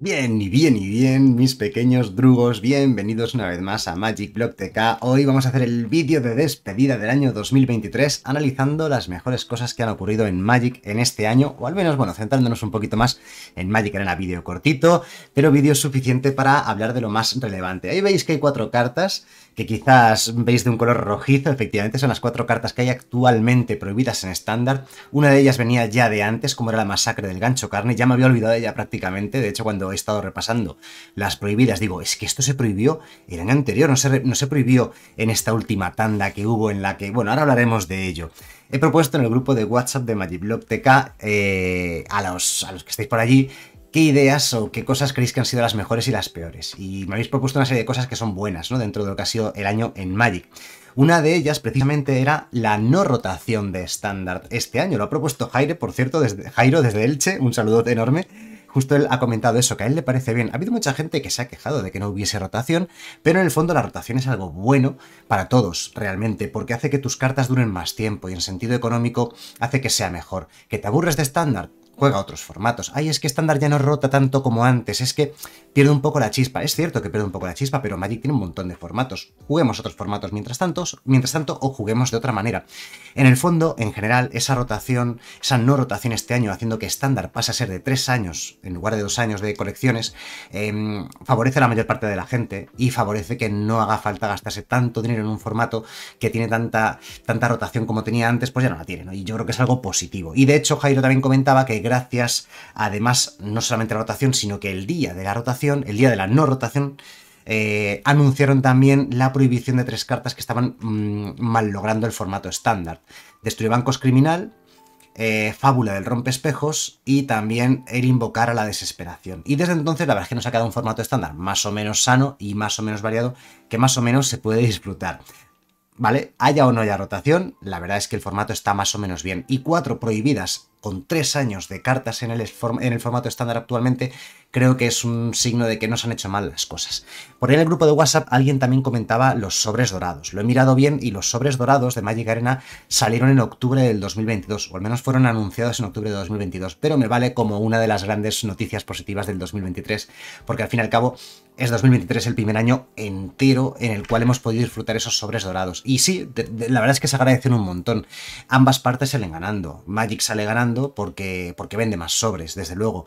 Bien, y bien, y bien, mis pequeños drugos, bienvenidos una vez más a Magic Block TK. Hoy vamos a hacer el vídeo de despedida del año 2023, analizando las mejores cosas que han ocurrido en Magic en este año, o al menos, bueno, centrándonos un poquito más en Magic Arena, vídeo cortito, pero vídeo suficiente para hablar de lo más relevante. Ahí veis que hay cuatro cartas que quizás veis de un color rojizo, efectivamente son las cuatro cartas que hay actualmente prohibidas en estándar. Una de ellas venía ya de antes, como era la masacre del gancho carne, ya me había olvidado de ella prácticamente, de hecho cuando he estado repasando, las prohibidas, digo, es que esto se prohibió el año anterior, no se, no se prohibió en esta última tanda que hubo en la que, bueno, ahora hablaremos de ello. He propuesto en el grupo de WhatsApp de Magiblog TK eh, a, los, a los que estáis por allí qué ideas o qué cosas creéis que han sido las mejores y las peores. Y me habéis propuesto una serie de cosas que son buenas, ¿no? Dentro de lo que ha sido el año en Magic. Una de ellas precisamente era la no rotación de estándar este año. Lo ha propuesto Jairo, por cierto, desde, Jairo desde Elche, un saludo enorme justo él ha comentado eso, que a él le parece bien. Ha habido mucha gente que se ha quejado de que no hubiese rotación, pero en el fondo la rotación es algo bueno para todos, realmente, porque hace que tus cartas duren más tiempo y en sentido económico hace que sea mejor. ¿Que te aburres de estándar? juega otros formatos. Ay, es que estándar ya no rota tanto como antes, es que pierde un poco la chispa. Es cierto que pierde un poco la chispa, pero Magic tiene un montón de formatos. Juguemos otros formatos mientras tanto, mientras tanto o juguemos de otra manera. En el fondo, en general, esa rotación, esa no rotación este año, haciendo que estándar pase a ser de tres años en lugar de dos años de colecciones, em, favorece a la mayor parte de la gente y favorece que no haga falta gastarse tanto dinero en un formato que tiene tanta, tanta rotación como tenía antes, pues ya no la tiene. Y yo creo que es algo positivo. Y de hecho, Jairo también comentaba que gracias, además, no solamente a la rotación, sino que el día de la rotación, el día de la no rotación, eh, anunciaron también la prohibición de tres cartas que estaban mm, mal logrando el formato estándar. Destruir bancos criminal, eh, Fábula del rompe espejos y también el invocar a la desesperación. Y desde entonces la verdad es que nos ha quedado un formato estándar más o menos sano y más o menos variado que más o menos se puede disfrutar. ¿Vale? Haya o no haya rotación, la verdad es que el formato está más o menos bien. Y cuatro prohibidas con tres años de cartas en el, formato estándar actualmente, creo que es un signo de que no se han hecho mal las cosas. Por ahí en el grupo de WhatsApp alguien también comentaba los sobres dorados. Lo he mirado bien y los sobres dorados de Magic Arena salieron en octubre del 2022, o al menos fueron anunciados en octubre de 2022, pero me vale como una de las grandes noticias positivas del 2023, porque al fin y al cabo es 2023 el primer año entero en el cual hemos podido disfrutar esos sobres dorados. Y sí, la verdad es que se agradecen un montón. Ambas partes salen ganando. Magic sale ganando porque, porque vende más sobres, desde luego.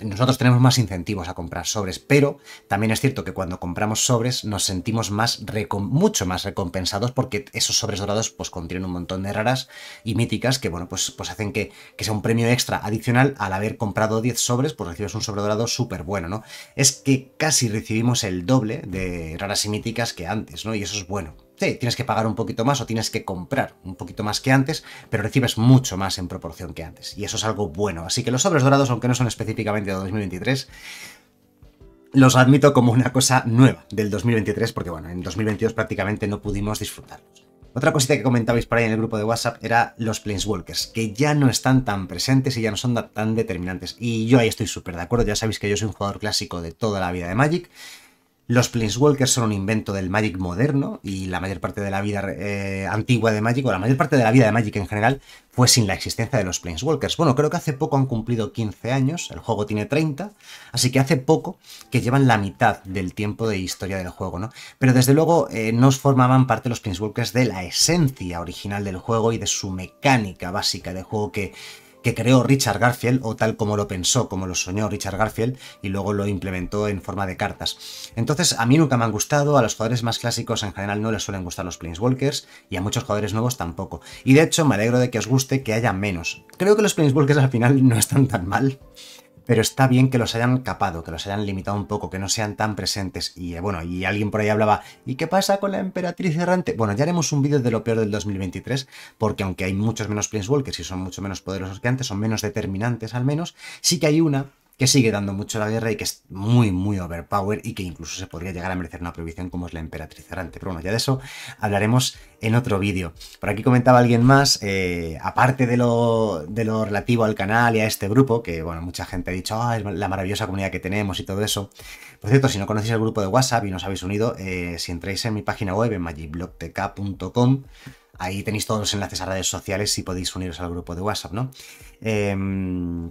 Nosotros tenemos más incentivos a comprar sobres, pero también es cierto que cuando compramos sobres nos sentimos más mucho más recompensados porque esos sobres dorados pues contienen un montón de raras y míticas que bueno pues, pues hacen que, sea un premio extra adicional al haber comprado 10 sobres, pues recibes un sobre dorado súper bueno, ¿no? Es que casi recibimos el doble de raras y míticas que antes, ¿no? Y eso es bueno sí, tienes que pagar un poquito más o tienes que comprar un poquito más que antes, pero recibes mucho más en proporción que antes. Y eso es algo bueno. Así que los sobres dorados, aunque no son específicamente de 2023, los admito como una cosa nueva del 2023, porque bueno, en 2022 prácticamente no pudimos disfrutarlos. Otra cosita que comentabais por ahí en el grupo de WhatsApp era los Planeswalkers, que ya no están tan presentes y ya no son tan determinantes. Y yo ahí estoy súper de acuerdo, ya sabéis que yo soy un jugador clásico de toda la vida de Magic, los Planeswalkers son un invento del Magic moderno y la mayor parte de la vida eh, antigua de Magic, o la mayor parte de la vida de Magic en general, fue sin la existencia de los Planeswalkers. Bueno, creo que hace poco han cumplido 15 años, el juego tiene 30, así que hace poco que llevan la mitad del tiempo de historia del juego, ¿no? Pero desde luego nos eh, no formaban parte los Planeswalkers de la esencia original del juego y de su mecánica básica de juego que que creó Richard Garfield, o tal como lo pensó, como lo soñó Richard Garfield, y luego lo implementó en forma de cartas. Entonces, a mí nunca me han gustado, a los jugadores más clásicos en general no les suelen gustar los Planeswalkers, y a muchos jugadores nuevos tampoco. Y de hecho, me alegro de que os guste que haya menos. Creo que los Planeswalkers al final no están tan mal pero está bien que los hayan capado, que los hayan limitado un poco, que no sean tan presentes. Y eh, bueno, y alguien por ahí hablaba, ¿y qué pasa con la emperatriz errante? Bueno, ya haremos un vídeo de lo peor del 2023, porque aunque hay muchos menos Walkers y son mucho menos poderosos que antes, son menos determinantes al menos, sí que hay una que sigue dando mucho la guerra y que es muy, muy overpower y que incluso se podría llegar a merecer una prohibición como es la emperatriz errante. Pero bueno, ya de eso hablaremos en otro vídeo. Por aquí comentaba alguien más, eh, aparte de lo, relativo al canal y a este grupo, que bueno, mucha gente ha dicho, ah, es la maravillosa comunidad que tenemos y todo eso. Por cierto, si no conocéis el grupo de WhatsApp y no os habéis unido, eh, si entráis en mi página web, en magiblogtk.com, ahí tenéis todos los enlaces a redes sociales y podéis uniros al grupo de WhatsApp, ¿no? Eh,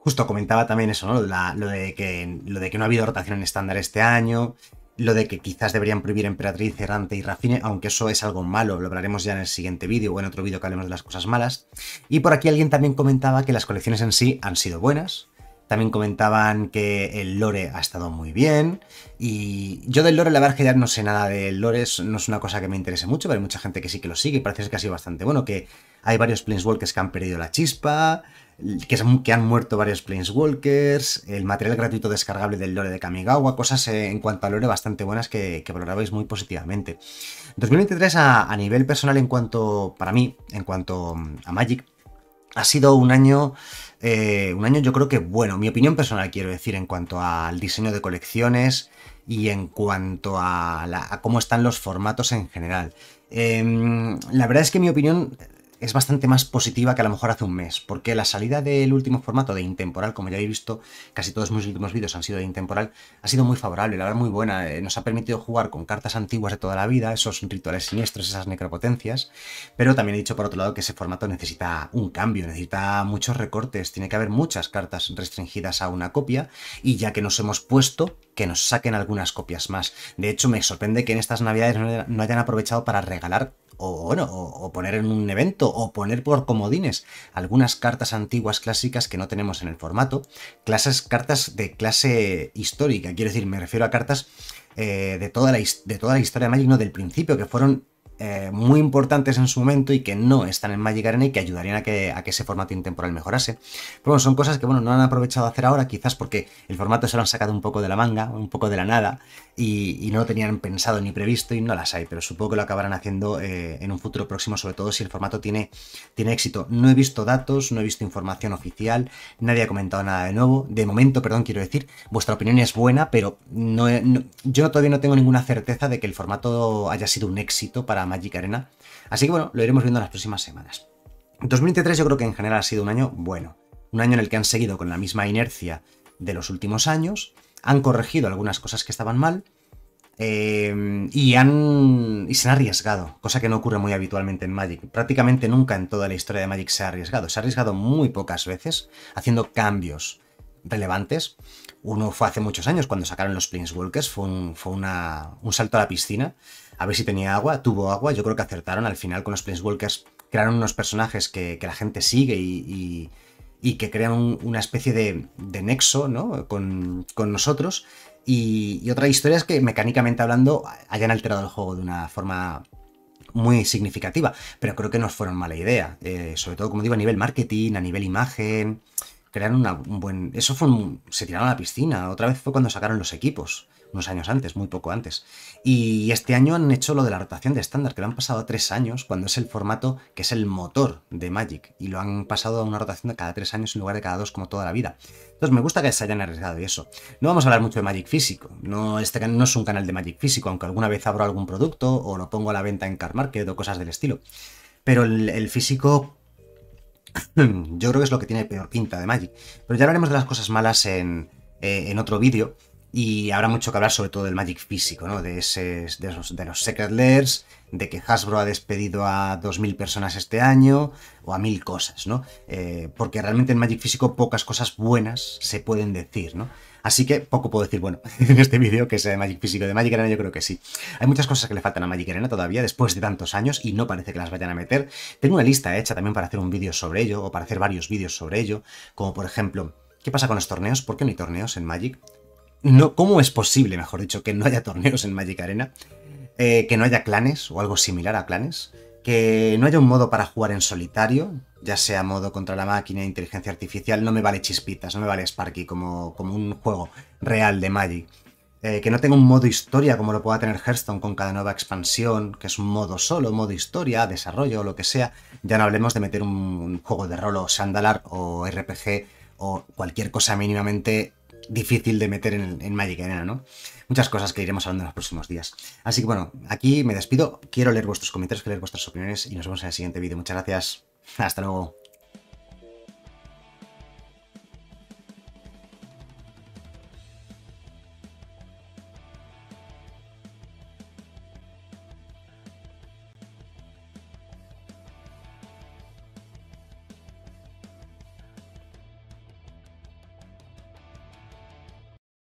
justo comentaba también eso, ¿no? lo, de que, lo de que no ha habido rotación en estándar este año, lo de que quizás deberían prohibir Emperatriz, Errante y Rafine, aunque eso es algo malo, lo hablaremos ya en el siguiente vídeo o en otro vídeo que hablemos de las cosas malas. Y por aquí alguien también comentaba que las colecciones en sí han sido buenas, también comentaban que el lore ha estado muy bien. Y yo del lore, la verdad que ya no sé nada del lore, no es una cosa que me interese mucho, pero hay mucha gente que sí que lo sigue y parece que ha sido bastante bueno, que hay varios Planeswalkers que han perdido la chispa, que, han muerto varios Planeswalkers, el material gratuito descargable del lore de Kamigawa, cosas eh, en cuanto a lore bastante buenas que, valorabais muy positivamente. 2023 a, nivel personal en cuanto, para mí, en cuanto a Magic, ha sido un año, eh, un año yo creo que bueno, mi opinión personal quiero decir en cuanto al diseño de colecciones y en cuanto a, cómo están los formatos en general. Em, la verdad es que mi opinión es bastante más positiva que a lo mejor hace un mes, porque la salida del último formato de Intemporal, como ya habéis visto, casi todos mis últimos vídeos han sido de Intemporal, ha sido muy favorable, la verdad muy buena, eh, nos ha permitido jugar con cartas antiguas de toda la vida, esos rituales siniestros, esas necropotencias, pero también he dicho por otro lado que ese formato necesita un cambio, necesita muchos recortes, tiene que haber muchas cartas restringidas a una copia, y ya que nos hemos puesto, que nos saquen algunas copias más. De hecho, me sorprende que en estas navidades no hayan aprovechado para regalar o, o poner en un evento o poner por comodines algunas cartas antiguas clásicas que no tenemos en el formato, clases, cartas de clase histórica, quiero decir, me refiero a cartas eh, de, toda la, de toda la historia de Magic, no del principio, que fueron eh, muy importantes en su momento y que no están en Magic Arena y que ayudarían a que, a que ese formato intemporal mejorase. bueno, son cosas que bueno, no han aprovechado de hacer ahora, quizás porque el formato se lo han sacado un poco de la manga, un poco de la nada, y, no lo tenían pensado ni previsto y no las hay, pero supongo que lo acabarán haciendo eh, en un futuro próximo, sobre todo si el formato tiene, tiene éxito. No he visto datos, no he visto información oficial, nadie ha comentado nada de nuevo. De momento, perdón, quiero decir, vuestra opinión es buena, pero yo todavía no tengo ninguna certeza de que el formato haya sido un éxito para Magic Arena. Así que bueno, lo iremos viendo en las próximas semanas. 2023 yo creo que en general ha sido un año bueno, un año en el que han seguido con la misma inercia de los últimos años, han corregido algunas cosas que estaban mal eh, y, han, y se han arriesgado, cosa que no ocurre muy habitualmente en Magic. Prácticamente nunca en toda la historia de Magic se ha arriesgado, se ha arriesgado muy pocas veces haciendo cambios relevantes. Uno fue hace muchos años cuando sacaron los Planeswalkers, fue, un, fue un salto a la piscina, a ver si tenía agua, tuvo agua, yo creo que acertaron al final con los walkers crearon unos personajes que, la gente sigue y, y, que crean una especie de, nexo ¿no? con, nosotros. Y, otra historia es que mecánicamente hablando hayan alterado el juego de una forma muy significativa, pero creo que no fueron mala idea, eh, sobre todo como digo a nivel marketing, a nivel imagen, crearon una, un buen... Eso fue un... se tiraron a la piscina. Otra vez fue cuando sacaron los equipos, unos años antes, muy poco antes. Y este año han hecho lo de la rotación de estándar, que lo han pasado a tres años, cuando es el formato que es el motor de Magic. Y lo han pasado a una rotación de cada tres años en lugar de cada dos como toda la vida. Entonces me gusta que se hayan arriesgado y eso. No vamos a hablar mucho de Magic físico. No, este no es un canal de Magic físico, aunque alguna vez abro algún producto o lo pongo a la venta en Car o cosas del estilo. Pero el físico Yo creo que es lo que tiene peor pinta de Magic. Pero ya hablaremos de las cosas malas en, eh, en otro vídeo. Y habrá mucho que hablar sobre todo del Magic físico, ¿no? De, ese, de, los, Secret Lairs, de que Hasbro ha despedido a 2.000 personas este año, o a mil cosas, ¿no? Eh, porque realmente en Magic físico pocas cosas buenas se pueden decir, ¿no? Así que poco puedo decir, bueno, en este vídeo que sea de Magic Físico de Magic Arena, yo creo que sí. Hay muchas cosas que le faltan a Magic Arena todavía, después de tantos años, y no parece que las vayan a meter. Tengo una lista hecha también para hacer un vídeo sobre ello, o para hacer varios vídeos sobre ello, como por ejemplo, ¿qué pasa con los torneos? ¿Por qué no hay torneos en Magic? no, ¿cómo es posible, mejor dicho, que no haya torneos en Magic Arena? Eh, que no haya clanes o algo similar a clanes, que no haya un modo para jugar en solitario, ya sea modo contra la máquina, inteligencia artificial, no me vale chispitas, no me vale Sparky como, como un juego real de Magic. Eh, que no tenga un modo historia como lo pueda tener Hearthstone con cada nueva expansión, que es un modo solo, modo historia, desarrollo o lo que sea. Ya no hablemos de meter un, un juego de rol o Sandalar o RPG o cualquier cosa mínimamente difícil de meter en, Magic Arena, ¿no? Muchas cosas que iremos hablando en los próximos días. Así que bueno, aquí me despido. Quiero leer vuestros comentarios, quiero leer vuestras opiniones y nos vemos en el siguiente vídeo. Muchas gracias. Hasta luego.